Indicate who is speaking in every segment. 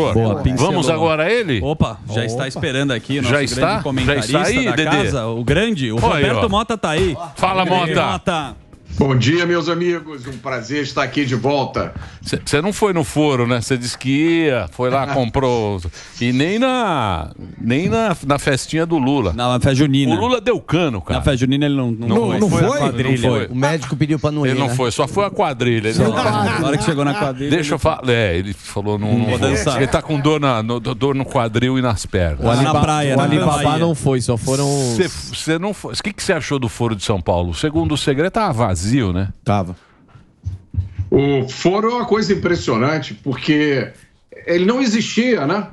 Speaker 1: Boa, Vamos agora a ele? Opa, já Opa. está esperando aqui. Nosso já está? Grande comentarista já está aí, da Casa, o grande, o Roberto ó. Mota está aí. Fala, Mota. Mota. Bom dia, meus
Speaker 2: amigos. Um prazer estar aqui de volta.
Speaker 1: Você não foi no foro, né? Você disse que ia, foi lá, comprou. E nem na nem na, na festinha do Lula. Na festa junina. O Lula deu cano, cara. Na festa junina ele não, não, não foi. Não foi? foi? Quadrilha. Não foi. O
Speaker 2: médico pediu pra não ir. Ele não né?
Speaker 1: foi, só foi a quadrilha. Ele não... Na hora que chegou na quadrilha. Deixa eu falar. É, ele falou não, não vou dançar. Ele tá com dor, na, no, dor no quadril e nas pernas. O na praia, o né? Alibaba não foi, só foram. Você não foi. O que você achou do foro de São Paulo? Segundo o segredo, tava vazio vazio, né? Tava.
Speaker 2: O foro é uma coisa impressionante, porque ele não existia, né?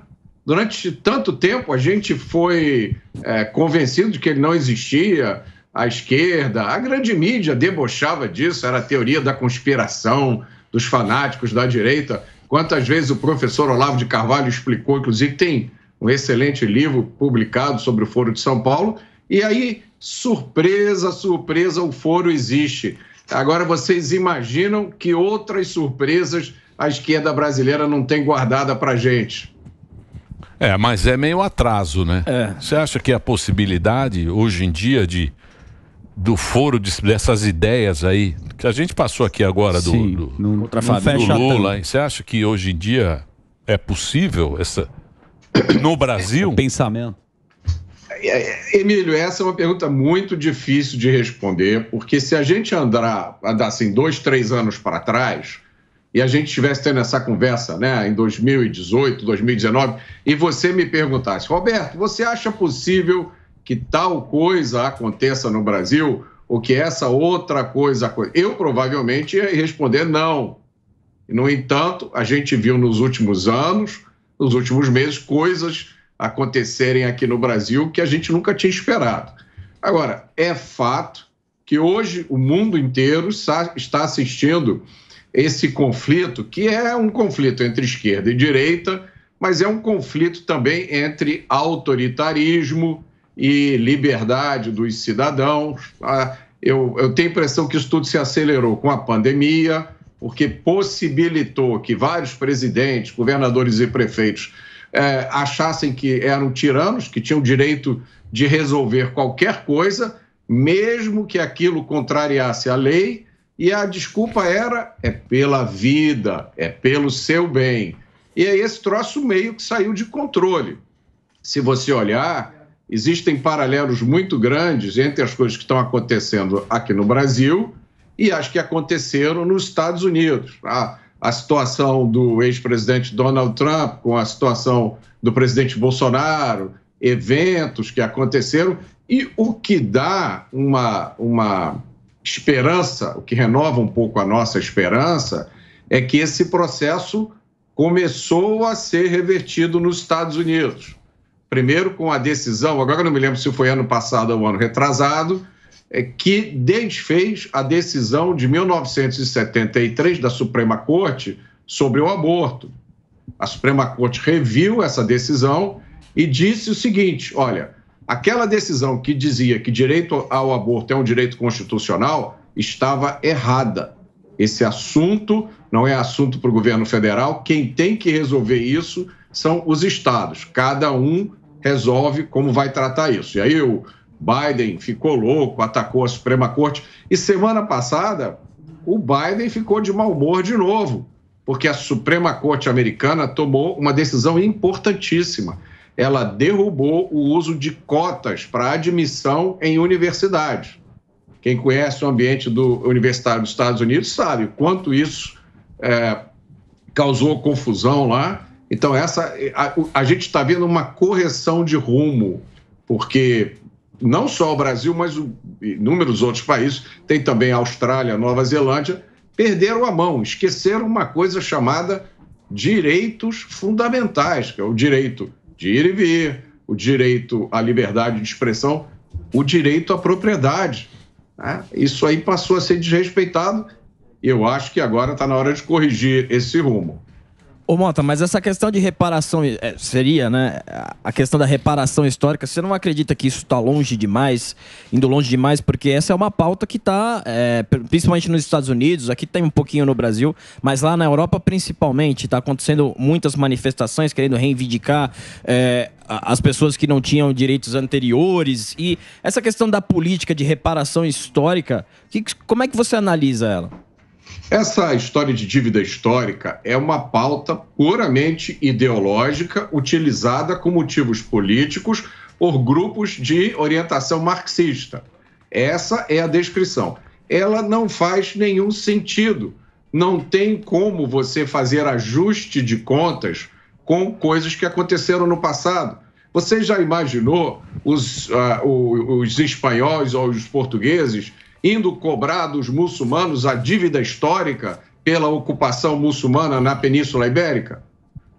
Speaker 2: Durante tanto tempo a gente foi é, convencido de que ele não existia. A esquerda, a grande mídia debochava disso, era a teoria da conspiração dos fanáticos da direita. Quantas vezes o professor Olavo de Carvalho explicou, inclusive tem um excelente livro publicado sobre o Foro de São Paulo. E aí Surpresa, surpresa, o foro existe. Agora vocês imaginam que outras surpresas a esquerda brasileira não tem guardada para gente.
Speaker 1: É, mas é meio atraso, né? É. Você acha que a possibilidade hoje em dia de do foro de, dessas ideias aí que a gente passou aqui agora do, Sim, do, não, do, do Lula, você acha que hoje em dia é possível essa
Speaker 2: no Brasil? O é, é pensamento. É, é, Emílio, essa é uma pergunta muito difícil de responder, porque se a gente andar, andar assim, dois, três anos para trás, e a gente estivesse tendo essa conversa né, em 2018, 2019, e você me perguntasse, Roberto, você acha possível que tal coisa aconteça no Brasil, ou que essa outra coisa aconteça? Eu provavelmente ia responder não. No entanto, a gente viu nos últimos anos, nos últimos meses, coisas acontecerem aqui no Brasil que a gente nunca tinha esperado. Agora, é fato que hoje o mundo inteiro está assistindo esse conflito, que é um conflito entre esquerda e direita, mas é um conflito também entre autoritarismo e liberdade dos cidadãos. Ah, eu, eu tenho a impressão que isso tudo se acelerou com a pandemia, porque possibilitou que vários presidentes, governadores e prefeitos é, achassem que eram tiranos, que tinham direito de resolver qualquer coisa, mesmo que aquilo contrariasse a lei, e a desculpa era é pela vida, é pelo seu bem. E aí é esse troço meio que saiu de controle. Se você olhar, existem paralelos muito grandes entre as coisas que estão acontecendo aqui no Brasil e as que aconteceram nos Estados Unidos. Ah, a situação do ex-presidente Donald Trump com a situação do presidente Bolsonaro, eventos que aconteceram, e o que dá uma, uma esperança, o que renova um pouco a nossa esperança, é que esse processo começou a ser revertido nos Estados Unidos. Primeiro com a decisão, agora não me lembro se foi ano passado ou ano retrasado, é, que desfez a decisão de 1973 da Suprema Corte sobre o aborto. A Suprema Corte reviu essa decisão e disse o seguinte: olha, aquela decisão que dizia que direito ao aborto é um direito constitucional estava errada. Esse assunto não é assunto para o governo federal. Quem tem que resolver isso são os estados. Cada um resolve como vai tratar isso. E aí o Biden ficou louco, atacou a Suprema Corte. E semana passada, o Biden ficou de mau humor de novo, porque a Suprema Corte americana tomou uma decisão importantíssima. Ela derrubou o uso de cotas para admissão em universidades. Quem conhece o ambiente do universitário dos Estados Unidos sabe o quanto isso é, causou confusão lá. Então, essa a, a gente está vendo uma correção de rumo, porque não só o Brasil, mas o, inúmeros outros países, tem também a Austrália, Nova Zelândia, perderam a mão, esqueceram uma coisa chamada direitos fundamentais, que é o direito de ir e vir, o direito à liberdade de expressão, o direito à propriedade. Né? Isso aí passou a ser desrespeitado e eu acho que agora está na hora de corrigir esse rumo. Ô, Mota, mas essa questão de reparação, é, seria, né? A questão da reparação histórica, você não acredita que isso está longe demais, indo longe demais, porque essa é uma pauta que está, é, principalmente nos Estados Unidos, aqui tem tá um pouquinho no Brasil, mas lá na Europa principalmente, está acontecendo muitas manifestações querendo reivindicar é, as pessoas que não tinham direitos anteriores. E essa questão da política de reparação histórica, que, como é que você analisa ela? Essa história de dívida histórica é uma pauta puramente ideológica utilizada com motivos políticos por grupos de orientação marxista. Essa é a descrição. Ela não faz nenhum sentido. Não tem como você fazer ajuste de contas com coisas que aconteceram no passado. Você já imaginou os, uh, os espanhóis ou os portugueses indo cobrar dos muçulmanos a dívida histórica pela ocupação muçulmana na Península Ibérica?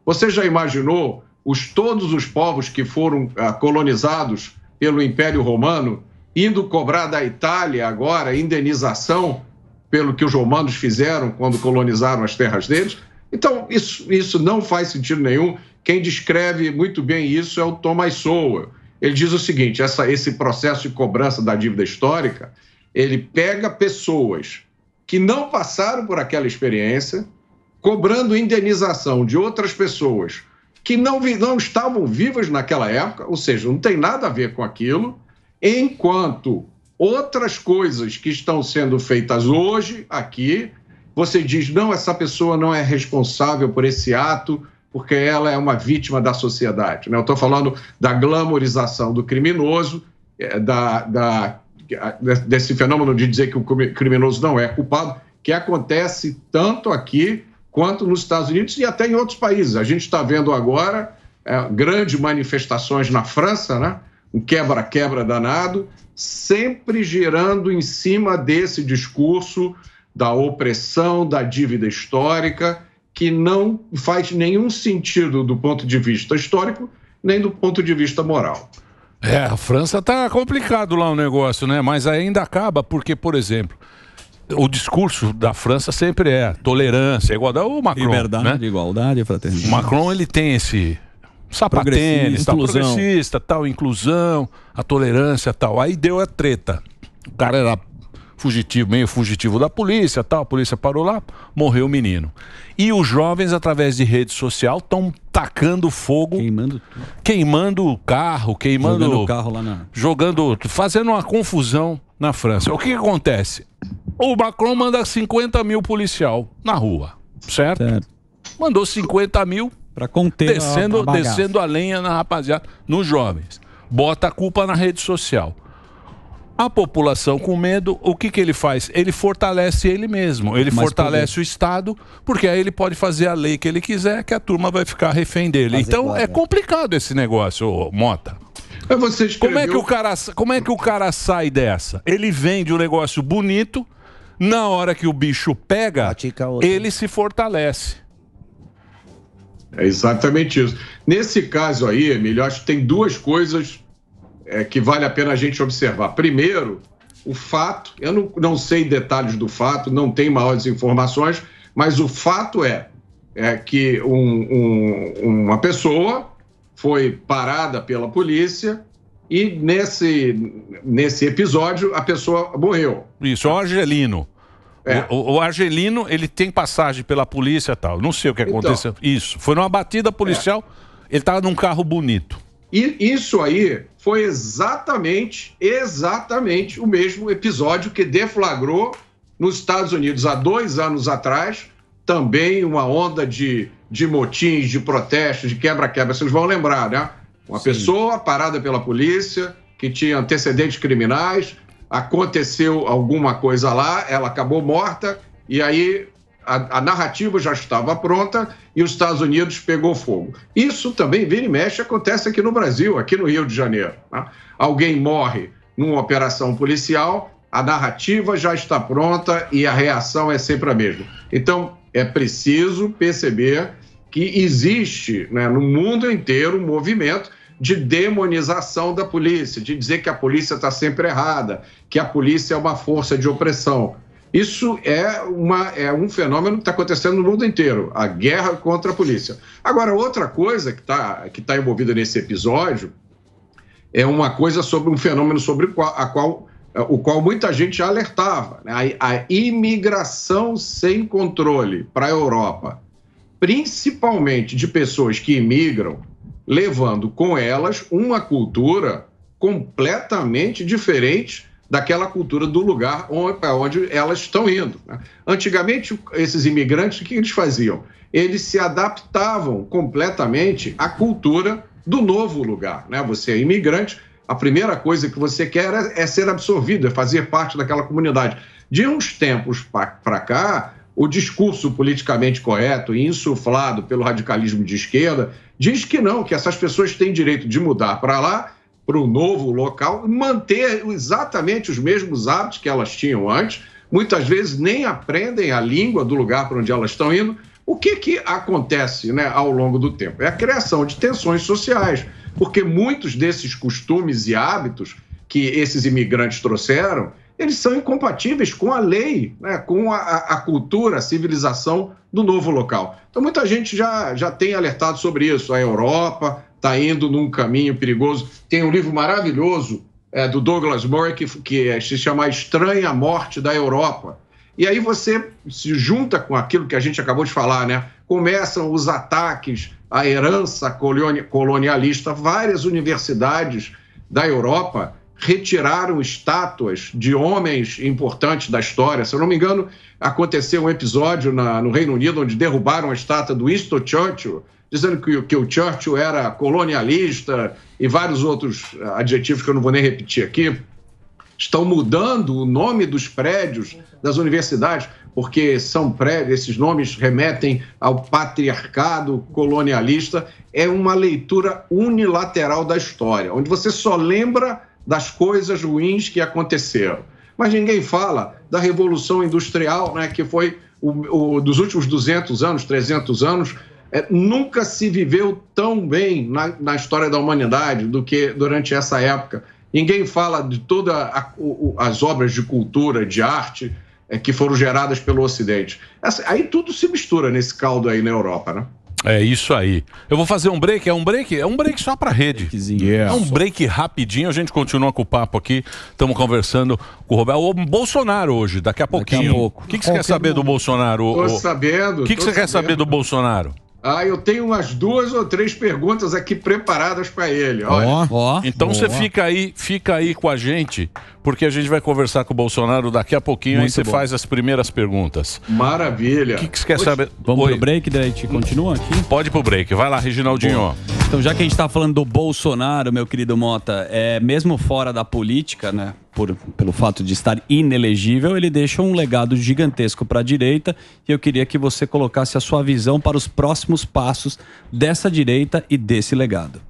Speaker 2: Você já imaginou os todos os povos que foram ah, colonizados pelo Império Romano indo cobrar da Itália agora indenização pelo que os romanos fizeram quando colonizaram as terras deles? Então, isso, isso não faz sentido nenhum. Quem descreve muito bem isso é o Thomas Sowell. Ele diz o seguinte: essa, esse processo de cobrança da dívida histórica ele pega pessoas que não passaram por aquela experiência, cobrando indenização de outras pessoas que não, não estavam vivas naquela época, ou seja, não tem nada a ver com aquilo, enquanto outras coisas que estão sendo feitas hoje aqui, você diz: não, essa pessoa não é responsável por esse ato, porque ela é uma vítima da sociedade. Né? Eu estou falando da glamorização do criminoso, eh, da, da desse fenômeno de dizer que o criminoso não é culpado, que acontece tanto aqui quanto nos Estados Unidos e até em outros países. A gente está vendo agora é, grandes manifestações na França, né? um quebra-quebra danado, sempre girando em cima desse discurso da opressão, da dívida histórica, que não faz nenhum sentido do ponto de vista histórico, nem do ponto de vista moral. É, a França tá complicado
Speaker 1: lá o negócio, né? Mas ainda acaba porque, por exemplo, o discurso da França sempre é tolerância, igualdade. O Macron, Liberdade, né? igualdade, fraternidade. O Macron ele tem esse sapatênis, está progressista, tal, inclusão, a tolerância, tal. Aí deu a treta. O cara era fugitivo, meio fugitivo da polícia, tal, a polícia parou lá, morreu o menino. E os jovens, através de rede social, estão tacando fogo. Queimando tudo. Queimando o carro, queimando. Jogando o carro lá na. Jogando. Fazendo uma confusão na França. O que, que acontece? O Macron manda 50 mil policial na rua, certo? certo. Mandou 50 mil. para conter descendo, a descendo a lenha na rapaziada, nos jovens. Bota a culpa na rede social. A população com medo, o que, que ele faz? Ele fortalece ele mesmo, ele fortalece o Estado, porque aí ele pode fazer a lei que ele quiser, que a turma vai ficar refém dele. então é, né? complicado esse negócio, Mota. Escreveu... É, como, é que o cara, como é que o cara sai dessa? Ele vende um negócio bonito, na hora que o bicho pega, ele se fortalece.
Speaker 2: É exatamente isso. Nesse caso aí, Emílio, acho que tem duas coisas é, que vale a pena a gente observar. Primeiro, o fato, eu não, não sei detalhes do fato, não tem maiores informações, mas o fato é, é que um, um, uma pessoa foi parada pela polícia e nesse, nesse episódio a pessoa morreu. Isso, é o Angelino. É. O, o,
Speaker 1: Argelino, ele tem passagem pela polícia tal. Não sei o que então. aconteceu. Então, isso. Foi numa batida policial.
Speaker 2: É. Ele estava num carro bonito. E isso aí foi exatamente, exatamente o mesmo episódio que deflagrou nos Estados Unidos há dois anos atrás, também uma onda de, de motins, de protestos, de quebra-quebra. Vocês vão lembrar, né? Uma Sim. pessoa parada pela polícia, que tinha antecedentes criminais, aconteceu alguma coisa lá, ela acabou morta, e aí a, a, narrativa já estava pronta e os Estados Unidos pegou fogo. Isso também, vira e mexe, acontece aqui no Brasil, aqui no Rio de Janeiro. Né? Alguém morre numa operação policial, a narrativa já está pronta e a reação é sempre a mesma. Então, é preciso perceber que existe né, no mundo inteiro um movimento de demonização da polícia, de dizer que a polícia está sempre errada, que a polícia é uma força de opressão. Isso é, uma, é um fenômeno que está acontecendo no mundo inteiro, a guerra contra a polícia. Agora, outra coisa que está que tá envolvida nesse episódio é uma coisa sobre um fenômeno sobre a qual, o qual muita gente já alertava, né? a, a imigração sem controle para a Europa, principalmente de pessoas que imigram, levando com elas uma cultura completamente diferente daquela cultura do lugar para onde elas estão indo. Né? Antigamente, esses imigrantes, o que eles faziam? Eles se adaptavam completamente à cultura do novo lugar. Né? Você é imigrante, a primeira coisa que você quer é, é ser absorvido, é fazer parte daquela comunidade. De uns tempos para cá, o discurso politicamente correto e insuflado pelo radicalismo de esquerda diz que não, que essas pessoas têm direito de mudar para lá para o novo local, manter exatamente os mesmos hábitos que elas tinham antes, muitas vezes nem aprendem a língua do lugar para onde elas estão indo. O que, que acontece né, ao longo do tempo? É a criação de tensões sociais, porque muitos desses costumes e hábitos que esses imigrantes trouxeram, eles são incompatíveis com a lei, né, com a, a cultura, a civilização do novo local. Então, muita gente já, já tem alertado sobre isso, a Europa, está indo num caminho perigoso. Tem um livro maravilhoso é, do Douglas Murray que, que é, se chama a Estranha Morte da Europa. E aí você se junta com aquilo que a gente acabou de falar, né? Começam os ataques à herança colonialista. Várias universidades da Europa retiraram estátuas de homens importantes da história. Se eu não me engano, aconteceu um episódio na, no Reino Unido onde derrubaram a estátua do Winston Churchill, dizendo que, que o Churchill era colonialista e vários outros eh, adjetivos que eu não vou nem repetir aqui. Estão mudando o nome dos prédios das universidades, porque são prédios, esses nomes remetem ao patriarcado colonialista. É uma leitura unilateral da história, onde você só lembra das coisas ruins que aconteceram. Mas ninguém fala da Revolução Industrial, né, que foi o, o, dos últimos 200 anos, 300 anos, é, nunca se viveu tão bem na, na, história da humanidade do que durante essa época. Ninguém fala de todas as obras de cultura, de arte, é, que foram geradas pelo Ocidente. Essa, aí tudo se mistura nesse caldo aí na Europa, né?
Speaker 1: É isso aí. Eu vou fazer um break, é um break, é um break só para rede. Yeah. É um break rapidinho, a gente continua com o papo aqui. Estamos conversando com o Roberto o Bolsonaro hoje, daqui a pouquinho. Daqui a pouco. O que, que você quer saber do Bolsonaro? Tô o... sabendo. O que, que você sabendo. quer saber do Bolsonaro?
Speaker 2: Ah, eu tenho umas duas ou três perguntas aqui preparadas para ele. Olha. Oh, oh, então você fica
Speaker 1: aí, fica aí com a gente, porque a gente vai conversar com o Bolsonaro daqui a pouquinho Muito aí você bom. faz as primeiras perguntas. Maravilha. O que, que você quer saber? Vamos Oi. pro break, daí a gente continua aqui? Pode pro break. Vai lá, Reginaldinho. Então, já que a gente está falando do Bolsonaro, meu querido Mota, é, mesmo fora da política, né? por, pelo fato de estar inelegível, ele deixa um legado gigantesco para a direita. E eu queria que você colocasse a sua visão para os próximos passos dessa direita e
Speaker 2: desse legado.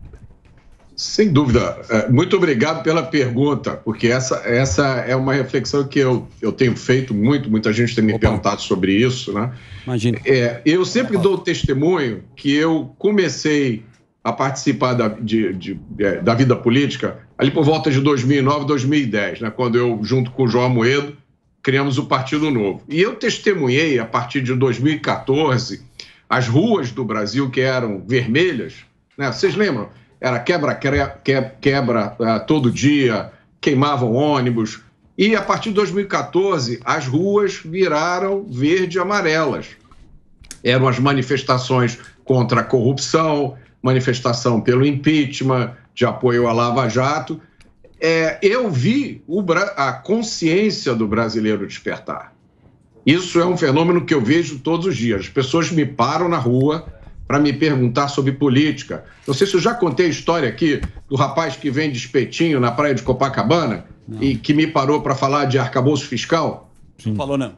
Speaker 2: Sem dúvida. É, muito obrigado pela pergunta, porque essa, essa é uma reflexão que eu, eu tenho feito muito, muita gente tem me Opa. perguntado sobre isso. Né? Imagina. É, eu sempre dou testemunho que eu comecei a participar da, de, de, é, da vida política ali por volta de 2009, 2010, né, quando eu, junto com o João Moedo, criamos o Partido Novo. E eu testemunhei, a partir de 2014, as ruas do Brasil que eram vermelhas, né? vocês lembram? Era quebra, quebra, quebra uh, todo dia, queimavam ônibus. E a partir de 2014, as ruas viraram verde amarelas. Eram as manifestações contra a corrupção, manifestação pelo impeachment, de apoio à Lava Jato, é, eu vi a consciência do brasileiro despertar. Isso é um fenômeno que eu vejo todos os dias. As pessoas me param na rua para me perguntar sobre política. Não sei se eu já contei a história aqui do rapaz que vende espetinho na praia de Copacabana não. e que me parou para falar de arcabouço fiscal. Não falou, não.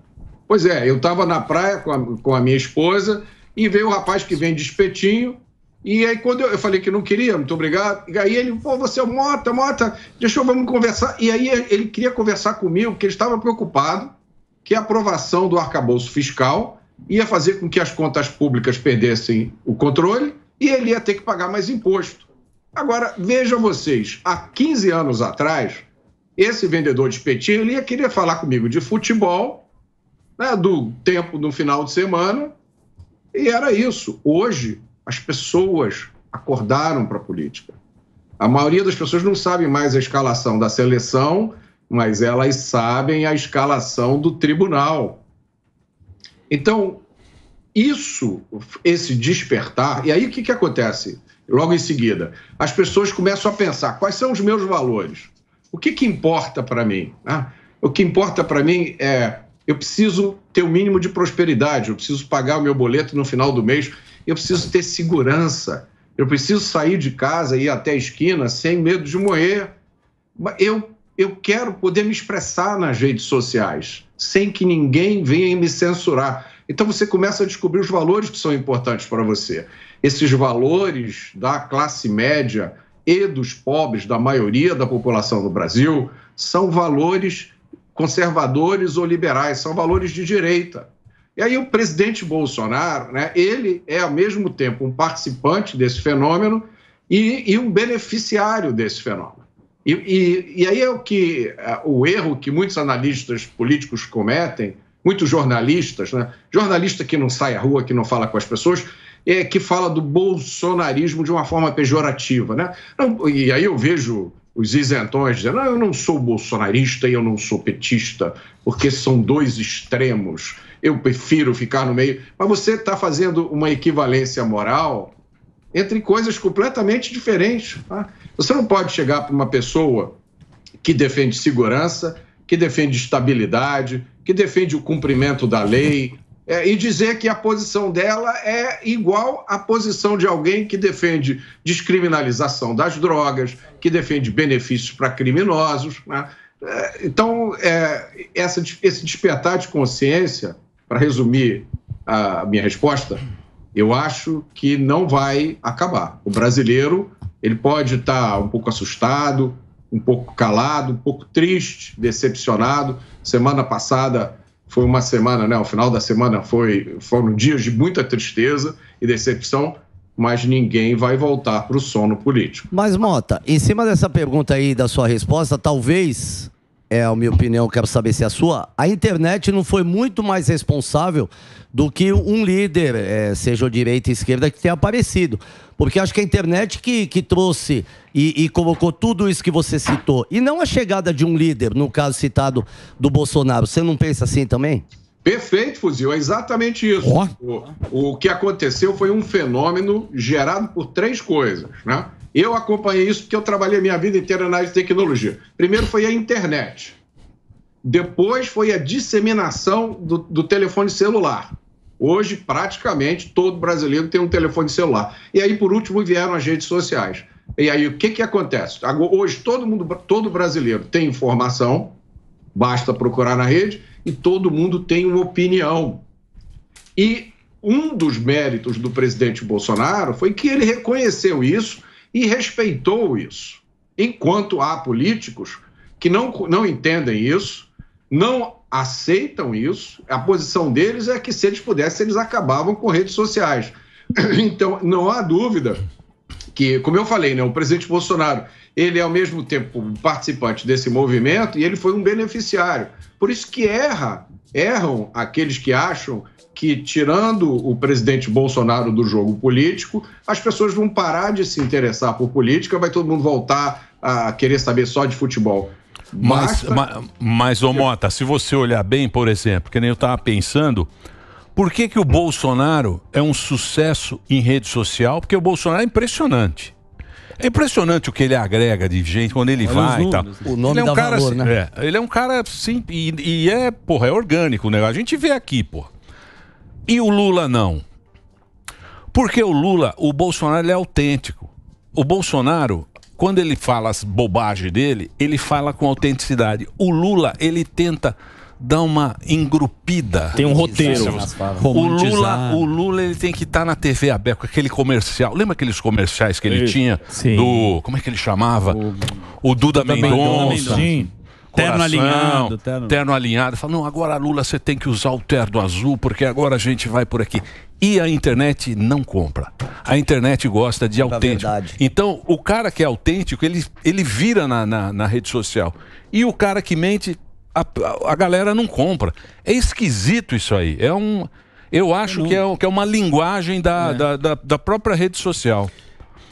Speaker 2: Pois é, eu estava na praia com a, com a minha esposa e veio o rapaz que vende espetinho e aí, quando eu, eu, falei que não queria, muito obrigado, e aí ele, pô, você é o Mota, Mota, deixa eu, vamos conversar. E aí ele queria conversar comigo, porque ele estava preocupado que a aprovação do arcabouço fiscal ia fazer com que as contas públicas perdessem o controle e ele ia ter que pagar mais imposto. Agora, vejam vocês, há 15 anos atrás, esse vendedor de espetinho ele ia querer falar comigo de futebol, né, do tempo no final de semana, e era isso. Hoje, as pessoas acordaram para a política. A maioria das pessoas não sabe mais a escalação da seleção, mas elas sabem a escalação do tribunal. Então, isso, esse despertar, e aí o que, que acontece? Logo em seguida, as pessoas começam a pensar: quais são os meus valores? O que, que importa para mim? Ah, o que importa para mim é eu preciso ter o um mínimo de prosperidade, eu preciso pagar o meu boleto no final do mês eu preciso ter segurança, eu preciso sair de casa e ir até a esquina sem medo de morrer. Eu, eu quero poder me expressar nas redes sociais, sem que ninguém venha me censurar. Então você começa a descobrir os valores que são importantes para você. Esses valores da classe média e dos pobres, da maioria da população do Brasil, são valores conservadores ou liberais, são valores de direita. E aí o presidente Bolsonaro, né, ele é ao mesmo tempo um participante desse fenômeno e, e um beneficiário desse fenômeno. E, e, e aí é o que é, o erro que muitos analistas políticos cometem, muitos jornalistas, né, jornalista que não sai à rua, que não fala com as pessoas, é, que fala do bolsonarismo de uma forma pejorativa. Né? Não, e aí eu vejo os isentões dizendo: não ah, eu não sou bolsonarista e eu não sou petista, porque são dois extremos, eu prefiro ficar no meio. Mas você está fazendo uma equivalência moral entre coisas completamente diferentes. Tá? Você não pode chegar para uma pessoa que defende segurança, que defende estabilidade, que defende o cumprimento da lei, é, e dizer que a posição dela é igual à posição de alguém que defende descriminalização das drogas, que defende benefícios para criminosos. Né? É, então, é, essa, esse despertar de consciência, para resumir a minha resposta, eu acho que não vai acabar. O brasileiro ele pode estar tá um pouco assustado, um pouco calado, um pouco triste, decepcionado. Semana passada foi uma semana, né? O final da semana foi foram dias de muita tristeza e decepção, mas ninguém vai voltar para o sono político. Mas Mota, em cima dessa pergunta aí da sua resposta, talvez é a minha opinião, quero saber se é a sua. A internet não foi muito mais responsável do que um líder, é, seja o direita e esquerda, que tenha aparecido. Porque acho que a internet que, que trouxe e, e, colocou tudo isso que você citou. E não a chegada de um líder, no caso citado do Bolsonaro. Você não pensa assim também? Perfeito, Fuzil, é exatamente isso. Oh. O, o que aconteceu foi um fenômeno gerado por três coisas. Né? Eu acompanhei isso porque eu trabalhei minha vida inteira na área de tecnologia. Primeiro foi a internet. Depois foi a disseminação do, do telefone celular. Hoje, praticamente, todo brasileiro tem um telefone celular. E aí, por último, vieram as redes sociais. E aí, o que, que acontece? Hoje, todo mundo, todo brasileiro tem informação, basta procurar na rede, e todo mundo tem uma opinião. E um dos méritos do presidente Bolsonaro foi que ele reconheceu isso e respeitou isso. Enquanto há políticos que não, não entendem isso, não aceitam isso. A posição deles é que, se eles pudessem, eles acabavam com redes sociais. Então, não há dúvida que, como eu falei, né, o presidente Bolsonaro, ele é ao mesmo tempo participante desse movimento e ele foi um beneficiário. Por isso que erra, erram aqueles que acham que, tirando o presidente Bolsonaro do jogo político, as pessoas vão parar de se interessar por política, vai todo mundo voltar a querer saber só de futebol. Mas, mas, mas, mas
Speaker 1: ô Mota, se você olhar bem, por exemplo, que nem eu estava pensando, por que, que o Bolsonaro é um sucesso em rede social? Porque o Bolsonaro é impressionante. É impressionante o que ele agrega de gente quando ele Olha vai e tal. Né? O nome ele é um cara, valor, assim, né? É, ele é um cara sim e, e, é, porra, é orgânico o né? negócio. A gente vê aqui, pô. E o Lula não. Porque o Lula, o Bolsonaro ele é autêntico. O Bolsonaro, quando ele fala as bobagens dele, ele fala com autenticidade. O Lula, ele tenta dar uma engrupida. Tem um roteiro. O Lula, o Lula ele tem que estar tá na TV aberta com aquele comercial. Lembra aqueles comerciais que ele Sim. tinha Sim. do como é que ele chamava? O, o Duda, Duda Mendonça. Mendonça terno alinhado, terno, terno alinhado. Fala, não, agora Lula você tem que usar o terno azul, porque agora a gente vai por aqui. E a internet não compra. A internet gosta de autêntico. Então, o cara que é autêntico, ele, ele vira na, na, na rede social. E o cara que mente, a, a galera não compra. É esquisito isso aí. É um. Eu acho que é, que é uma linguagem da, é. da, da, da própria rede social.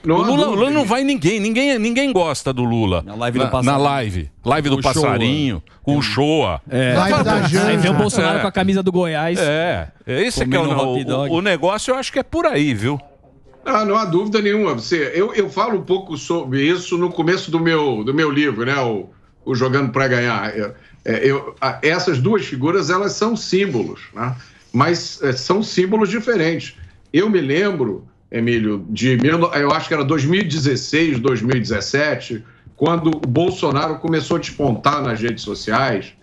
Speaker 1: Não, o Lula, Lula, não vai ninguém, ninguém, ninguém gosta do Lula. Na live do passarinho. Na, live. Live do o passarinho, o show, É. Live da Janja. Aí vem o Bolsonaro é. com a
Speaker 2: camisa do Goiás. É. é esse que é o, o, o negócio, eu acho que é por aí, viu? Ah, não há dúvida nenhuma. Você, eu, eu falo um pouco sobre isso no começo do meu, do meu livro, né? O, o Jogando para Ganhar. Eu, é, eu, essas duas figuras, elas são símbolos, né? Mas é, são símbolos diferentes. Eu me lembro Emílio, de eu acho que era 2016, 2017, quando o Bolsonaro começou a despontar nas redes sociais.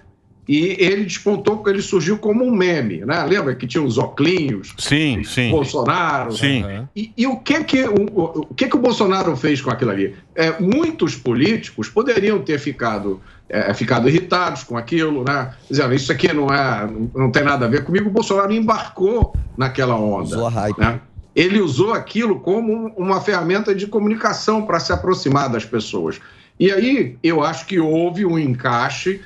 Speaker 2: E ele despontou porque ele surgiu como um meme, né? Lembra que tinha os oclinhos? Sim, sim. Bolsonaro. Né? Sim. Né? E, e, o, que é que, o, o, que é que o Bolsonaro fez com aquilo ali? É, muitos políticos poderiam ter ficado, é, ficado irritados com aquilo, né? Dizendo, isso aqui não, é, não, não tem nada a ver comigo. O Bolsonaro embarcou naquela onda. Usou a hype. Né? ele usou aquilo como uma ferramenta de comunicação para se aproximar das pessoas. E aí eu acho que houve um encaixe.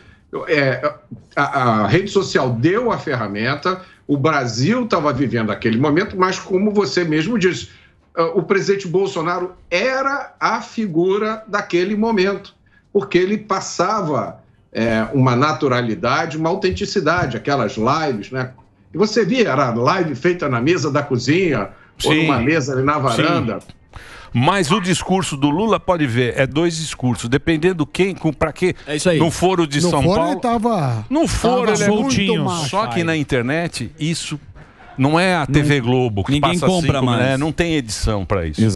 Speaker 2: É, a, a, rede social deu a ferramenta, o Brasil estava vivendo aquele momento, mas como você mesmo disse, ah, o presidente Bolsonaro era a figura daquele momento, porque ele passava é, uma naturalidade, uma autenticidade, aquelas lives, né? E você via, era live feita na mesa da cozinha, ou numa mesa ali na varanda. Sim. Mas
Speaker 1: o discurso do Lula, pode ver, é dois discursos. Dependendo quem, com pra quê. É isso aí. No foro de no São foro Paulo. estava, tava, no foro tava ele é soltinho. Só que na internet, isso não é a TV Globo que Ninguém passa compra cinco, mais. Né? Não tem edição para isso. Exato.